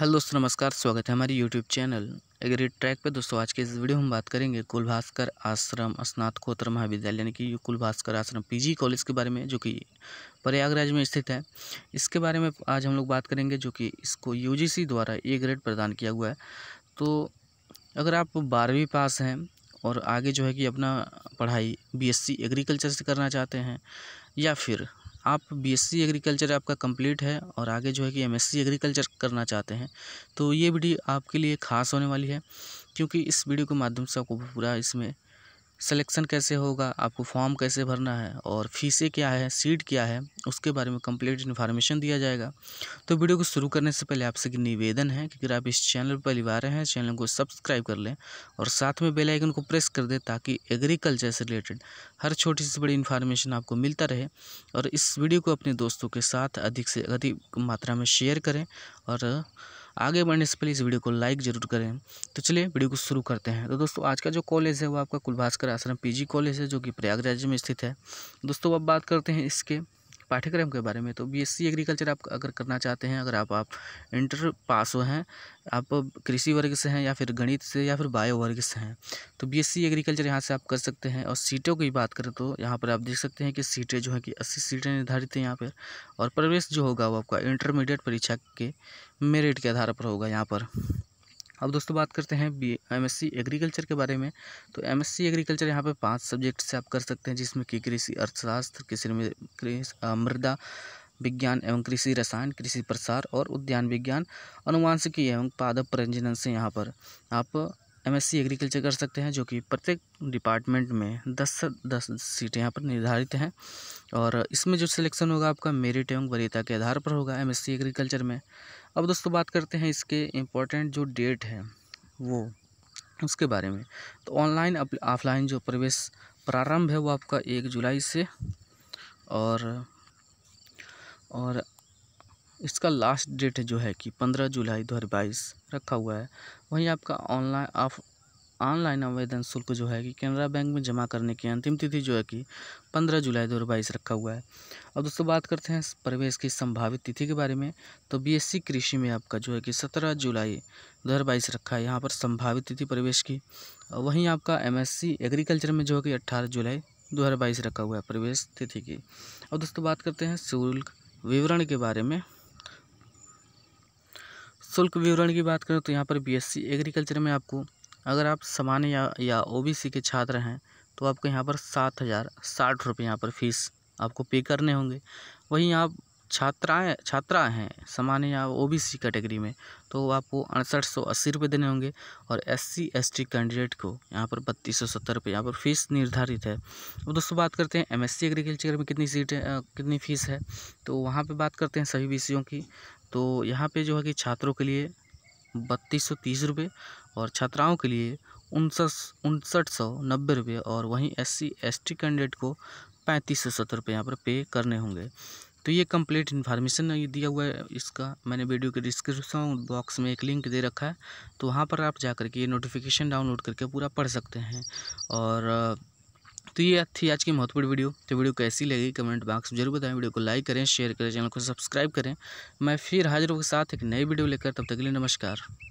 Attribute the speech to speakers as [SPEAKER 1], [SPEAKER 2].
[SPEAKER 1] hello दोस्तों नमस्कार स्वागत है हमारे यूट्यूब चैनल एग्री ट्रैक पे दोस्तों आज के इस वीडियो हम बात करेंगे कुलभास्कर आश्रम स्नातकोत्तर महाविद्यालय यानी कि कुलभास्कर आश्रम पीजी कॉलेज के बारे में जो कि प्रयागराज में स्थित है इसके बारे में आज हम लोग बात करेंगे जो कि इसको यू द्वारा ए ग्रेड प्रदान किया हुआ है तो अगर आप बारहवीं पास हैं और आगे जो है कि अपना पढ़ाई बी एग्रीकल्चर से करना चाहते हैं या फिर आप बीएससी एग्रीकल्चर आपका कंप्लीट है और आगे जो है कि एमएससी एग्रीकल्चर करना चाहते हैं तो ये वीडियो आपके लिए खास होने वाली है क्योंकि इस वीडियो के माध्यम से आपको पूरा इसमें सिलेक्शन कैसे होगा आपको फॉर्म कैसे भरना है और फीसें क्या है सीट क्या है उसके बारे में कंप्लीट इन्फॉर्मेशन दिया जाएगा तो वीडियो को शुरू करने से पहले आपसे निवेदन है कि अगर आप इस चैनल पर पहली हैं चैनल को सब्सक्राइब कर लें और साथ में बेल आइकन को प्रेस कर दें ताकि एग्रीकल्चर से रिलेटेड हर छोटी से बड़ी इन्फॉर्मेशन आपको मिलता रहे और इस वीडियो को अपने दोस्तों के साथ अधिक से अधिक मात्रा में शेयर करें और आगे बढ़ने से पहले इस वीडियो को लाइक जरूर करें तो चलिए वीडियो को शुरू करते हैं तो दोस्तों आज का जो कॉलेज है वो आपका कुलभास्कर आश्रम पीजी कॉलेज है जो कि प्रयागराज में स्थित है दोस्तों अब बात करते हैं इसके पाठ्यक्रम के बारे में तो बीएससी एग्रीकल्चर आप अगर करना चाहते हैं अगर आप आप इंटर पास हो हैं आप कृषि वर्ग से हैं या फिर गणित से या फिर बायो वर्ग से हैं तो बीएससी एग्रीकल्चर यहाँ से आप कर सकते हैं और सीटों की बात करें तो यहाँ पर आप देख सकते हैं कि सीटें जो है कि अस्सी सीटें निर्धारित हैं यहाँ पर और प्रवेश जो होगा वो आपका इंटरमीडिएट परीक्षा के मेरिट के आधार पर होगा यहाँ पर अब दोस्तों बात करते हैं बी एमएससी एग्रीकल्चर के बारे में तो एमएससी एग्रीकल्चर यहाँ पे पांच सब्जेक्ट से आप कर सकते हैं जिसमें कि कृषि अर्थशास्त्र कृषि मृदा विज्ञान एवं कृषि रसायन कृषि प्रसार और उद्यान विज्ञान अनुवांशिकी एवं पादप प्रजनन से यहाँ पर आप एमएससी एग्रीकल्चर कर सकते हैं जो कि प्रत्येक डिपार्टमेंट में दस से दस सीटें यहाँ पर निर्धारित हैं और इसमें जो सिलेक्शन होगा आपका मेरिट एवं वरीयता के आधार पर होगा एमएससी एग्रीकल्चर में अब दोस्तों बात करते हैं इसके इम्पोर्टेंट जो डेट है वो उसके बारे में तो ऑनलाइन ऑफलाइन जो प्रवेश प्रारंभ है वो आपका एक जुलाई से और और इसका लास्ट डेट जो है कि पंद्रह जुलाई दो हज़ार बाईस रखा हुआ है वहीं आपका ऑनलाइन ऑफ ऑनलाइन आवेदन शुल्क जो है कि कैनरा बैंक में जमा करने की अंतिम तिथि जो है कि पंद्रह जुलाई दो हज़ार बाईस रखा हुआ है अब दोस्तों बात करते हैं प्रवेश की संभावित तिथि के बारे में तो बीएससी कृषि में आपका जो है कि सत्रह जुलाई दो हज़ार बाईस रखा है यहाँ पर संभावित तिथि प्रवेश की वहीं आपका एम एग्रीकल्चर में जो है कि अट्ठारह जुलाई दो हज़ार बाईस रखा हुआ है प्रवेश तिथि की और दोस्तों बात करते हैं शुल्क विवरण के बारे में शुल्क विवरण की बात करें तो यहाँ पर बीएससी एग्रीकल्चर में आपको अगर आप सामान्य या या ओबीसी के छात्र हैं तो आपको यहाँ पर सात हज़ार साठ रुपये यहाँ पर फीस आपको पे करने होंगे वहीं आप छात्राएँ छात्रा हैं सामान्य या ओ बी सी कैटेगरी में तो आपको अड़सठ सौ अस्सी रुपये देने होंगे और S C S T candidate को यहाँ पर बत्तीस सौ सत्तर रुपये यहाँ पर फीस निर्धारित है अब दोस्तों बात करते हैं एम एस सी एग्रीकल्चर में कितनी सीटें कितनी फ़ीस है तो वहाँ पर बात करते हैं सभी विषयों की तो यहाँ पर जो है कि छात्रों के लिए बत्तीस सौ तीस रुपये और छात्राओं के लिए उनसठ उनसठ सौ नब्बे रुपये और वहीं S C S T candidate को पैंतीस सौ सत्तर रुपये यहाँ पर पे करने होंगे तो ये कंप्लीट इन्फॉर्मेशन दिया हुआ है इसका मैंने वीडियो के डिस्क्रिप्शन बॉक्स में एक लिंक दे रखा है तो वहाँ पर आप जा करके ये नोटिफिकेशन डाउनलोड करके पूरा पढ़ सकते हैं और तो ये थी आज की महत्वपूर्ण वीडियो तो वीडियो कैसी लगी कमेंट बॉक्स में जरूर बताएं वीडियो को लाइक करें शेयर करें चैनल को सब्सक्राइब करें मैं फिर हाजिर के साथ एक नई वीडियो लेकर तब तक के लिए नमस्कार